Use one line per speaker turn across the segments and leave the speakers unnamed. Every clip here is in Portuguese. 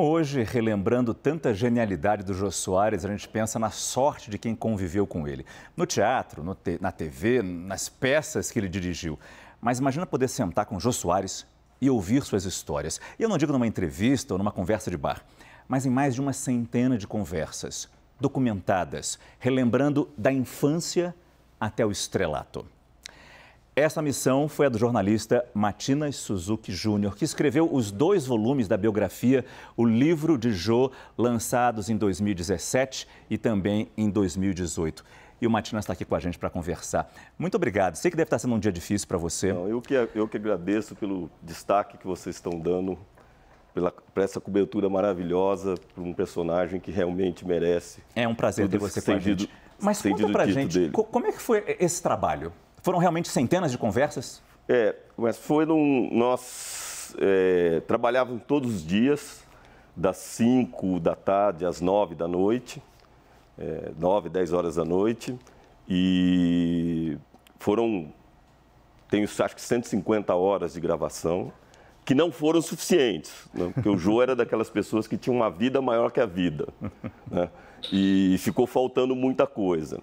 Hoje, relembrando tanta genialidade do Jô Soares, a gente pensa na sorte de quem conviveu com ele. No teatro, no te na TV, nas peças que ele dirigiu. Mas imagina poder sentar com Jô Soares e ouvir suas histórias. E eu não digo numa entrevista ou numa conversa de bar, mas em mais de uma centena de conversas documentadas, relembrando da infância até o estrelato. Essa missão foi a do jornalista Matinas Suzuki Júnior, que escreveu os dois volumes da biografia O Livro de Jô, lançados em 2017 e também em 2018. E o Matinas está aqui com a gente para conversar. Muito obrigado. Sei que deve estar tá sendo um dia difícil para
você. Não, eu, que, eu que agradeço pelo destaque que vocês estão dando, pela, por essa cobertura maravilhosa, por um personagem que realmente merece. É um prazer ter você com a gente. Mas conta para gente, dele.
como é que foi esse trabalho? Foram realmente centenas de conversas?
É, mas Nós é, trabalhávamos todos os dias, das 5 da tarde às 9 da noite, é, 9, 10 horas da noite, e foram, tenho acho que 150 horas de gravação, que não foram suficientes, né? porque o João era daquelas pessoas que tinham uma vida maior que a vida, né? e ficou faltando muita coisa.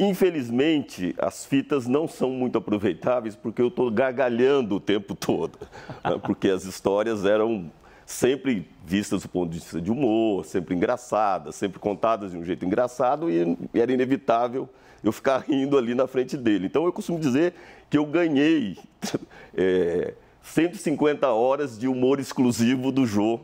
Infelizmente, as fitas não são muito aproveitáveis porque eu estou gargalhando o tempo todo, né? porque as histórias eram sempre vistas do ponto de vista de humor, sempre engraçadas, sempre contadas de um jeito engraçado e era inevitável eu ficar rindo ali na frente dele. Então eu costumo dizer que eu ganhei é, 150 eh, horas de humor exclusivo do Joe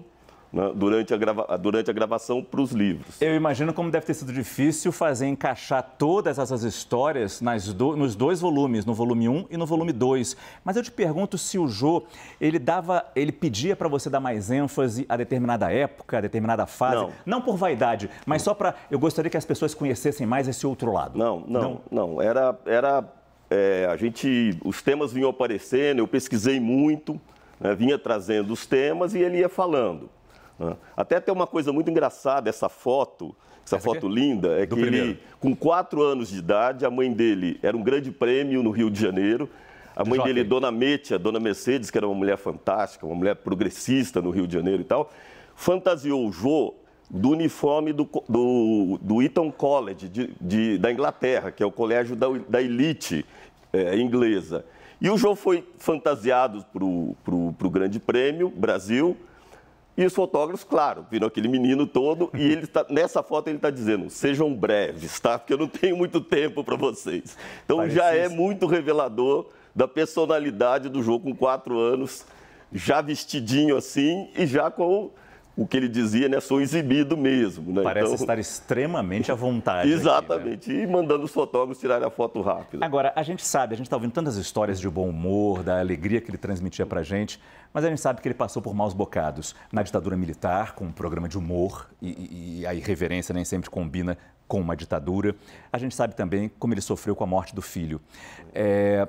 né, durante, a grava, durante a gravação para os livros.
Eu imagino como deve ter sido difícil fazer encaixar todas essas histórias nas do, nos dois volumes, no volume 1 e no volume 2. Mas eu te pergunto se o Jô, ele dava, ele pedia para você dar mais ênfase a determinada época, a determinada fase, não, não por vaidade, mas não. só para eu gostaria que as pessoas conhecessem mais esse outro lado. Não, não, não,
não. era era é, a gente, os temas vinham aparecendo, eu pesquisei muito, né, vinha trazendo os temas e ele ia falando. Né? Até tem uma coisa muito engraçada, essa foto, essa, essa foto aqui? linda, é Do que primeiro. ele, com quatro anos de idade, a mãe dele era um grande prêmio no Rio de Janeiro. A mãe dele, Dona Metia, Dona Mercedes, que era uma mulher fantástica, uma mulher progressista no Rio de Janeiro e tal, fantasiou o Jô do uniforme do, do, do Eton College, de, de, da Inglaterra, que é o colégio da, da elite é, inglesa. E o Jô foi fantasiado para o Grande Prêmio Brasil, e os fotógrafos, claro, viram aquele menino todo e ele tá, nessa foto ele está dizendo: sejam breves, tá? Porque eu não tenho muito tempo para vocês. Então Parece já é isso. muito revelador da personalidade do jogo com quatro anos, já vestidinho assim e já com o que ele dizia, né? Sou exibido mesmo. Né? Parece então... estar
extremamente à
vontade. Exatamente. Aqui, né? E mandando os fotógrafos tirarem a foto rápida. Agora, a gente sabe, a gente está ouvindo tantas histórias de bom
humor, da alegria que ele transmitia para gente, mas a gente sabe que ele passou por maus bocados na ditadura militar, com um programa de humor, e, e a irreverência nem sempre combina com uma ditadura. A gente sabe também como ele sofreu com a morte do filho. É,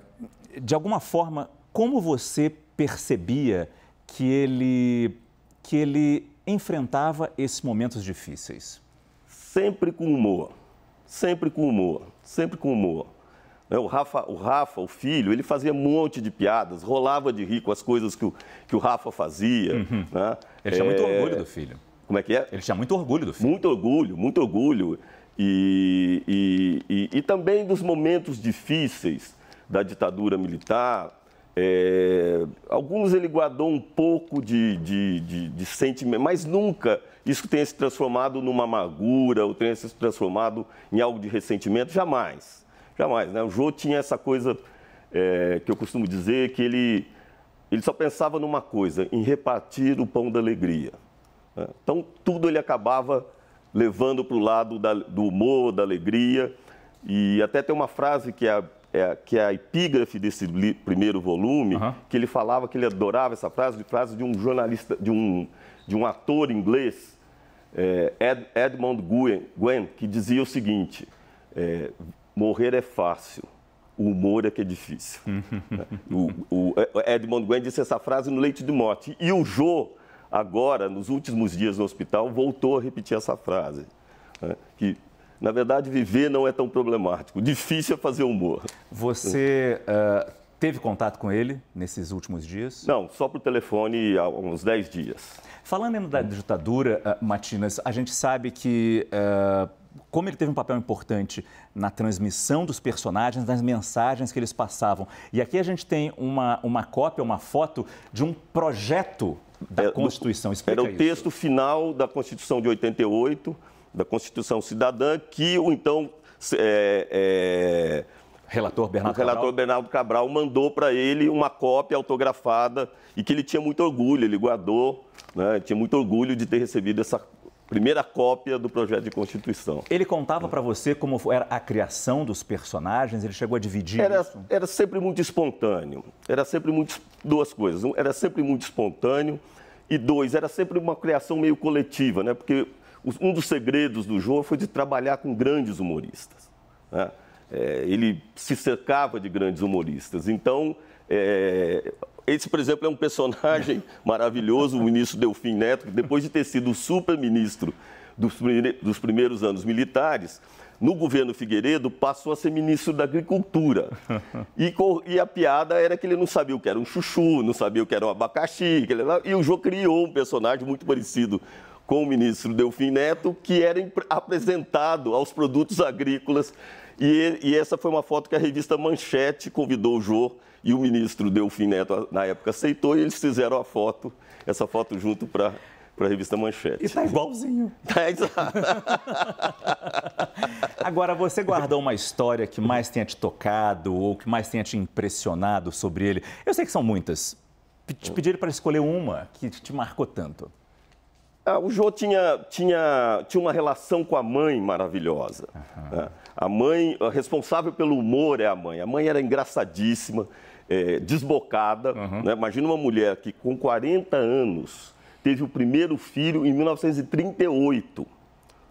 de alguma forma, como você percebia que ele, que ele
enfrentava esses momentos difíceis? Sempre com humor, sempre com humor, sempre com humor. É, o Rafa, o Rafa, o filho, ele fazia um monte de piadas, rolava de rir com as coisas que o, que o Rafa fazia. Uhum. Né? Ele tinha é... muito orgulho do filho. Como é que é? Ele tinha muito orgulho do filho. Muito orgulho, muito orgulho. E, e, e, e também dos momentos difíceis da ditadura militar, é, alguns ele guardou um pouco de, de, de, de, sentimento, mas nunca isso tenha se transformado numa amargura ou tenha se transformado em algo de ressentimento, jamais. Jamais, né? O Jô tinha essa coisa é, que eu costumo dizer que ele, ele só pensava numa coisa, em repartir o pão da alegria. Né? Então, tudo ele acabava levando para o lado da, do humor, da alegria. E até tem uma frase que é é, que é a epígrafe desse primeiro volume, uhum. que ele falava que ele adorava essa frase, de frase de um jornalista, de um, de um ator inglês, é, Ed, Edmund Gwen, Gwen, que dizia o seguinte: é, morrer é fácil, o humor é que é difícil. o, o é, Edmund Gwen disse essa frase no Leite de Morte. E o Jô, agora, nos últimos dias no hospital, voltou a repetir essa frase. Né, que na verdade, viver não é tão problemático. Difícil é fazer humor.
Você uh, teve contato com ele nesses últimos dias? Não, só por telefone há uns 10 dias. Falando ainda da ditadura, uh, eh, Matinas, a gente sabe que. Uh, como ele teve um papel importante na transmissão dos personagens, nas mensagens que eles passavam. E aqui a gente tem uma, uma cópia, uma foto de um projeto da
é, Constituição. Explica era o isso. texto final da Constituição de 88 da Constituição Cidadã, que o então. É, é, Relator Bernardo, o relator Cabral. Bernardo Cabral mandou para ele uma cópia autografada e que ele tinha muito orgulho, ele guardou, né, tinha muito orgulho de ter recebido essa primeira cópia do projeto de Constituição.
Ele contava para você como era a criação dos personagens? Ele chegou a dividir
era, isso? Era sempre muito espontâneo. Era sempre muito... Duas coisas. Um, era sempre muito espontâneo. E dois, era sempre uma criação meio coletiva, né? Porque um dos segredos do João foi de trabalhar com grandes humoristas. Né? É, ele se cercava de grandes humoristas. Então, é, esse, por exemplo, é um personagem maravilhoso, o ministro Delfim Neto, que depois de ter sido super-ministro dos primeiros anos militares, no governo Figueiredo, passou a ser ministro da Agricultura. E, e, a piada era que ele não sabia o que era um chuchu, não sabia o que era um abacaxi. E o Jô criou um personagem muito parecido com o ministro Delfim Neto, que era apresentado aos produtos agrícolas. E, e essa foi uma foto que a revista Manchete convidou o Jô e o ministro Delfim Neto, na época, aceitou e eles fizeram a foto, essa foto junto para para a revista Manchete. E tá igualzinho. Tá exato. Agora,
você guardou uma história que mais tenha te tocado ou que mais tenha te impressionado sobre ele? Eu sei que são muitas. Te pediram para escolher uma que te marcou tanto.
Ah, o Jô tinha, tinha, tinha uma relação com a mãe maravilhosa. Uhum. A mãe, a responsável pelo humor é a mãe. A mãe era engraçadíssima, é, desbocada. Uhum. Né? Imagina uma mulher que, com 40 anos, teve o primeiro filho em 1938.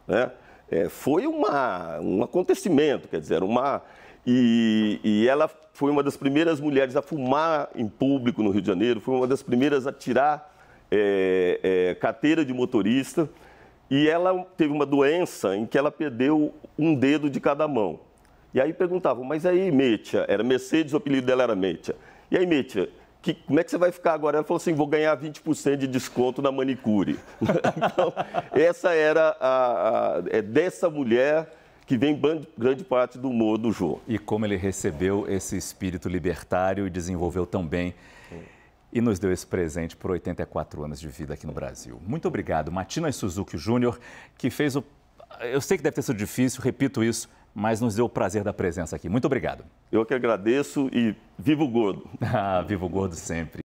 Né? É, foi uma, um acontecimento, quer dizer, uma. E, e, ela foi uma das primeiras mulheres a fumar em público no Rio de Janeiro, foi uma das primeiras a tirar é, é, carteira de motorista e ela teve uma doença em que ela perdeu um dedo de cada mão. E aí perguntavam, mas aí, Metia, era Mercedes, o apelido dela era Metia. E aí, Metia, que, como é que você vai ficar agora? Ela falou assim, vou ganhar 20% de desconto na manicure. então, essa era a, a, é dessa mulher que vem
grande parte do humor do João E como ele recebeu esse espírito libertário e desenvolveu tão bem e nos deu esse presente por 84 anos de vida aqui no Brasil. Muito obrigado, Matina Suzuki Júnior, que fez o. Eu sei que deve ter sido difícil, repito isso, mas nos deu o prazer da presença aqui. Muito obrigado.
Eu que agradeço e vivo gordo. ah, vivo gordo sempre.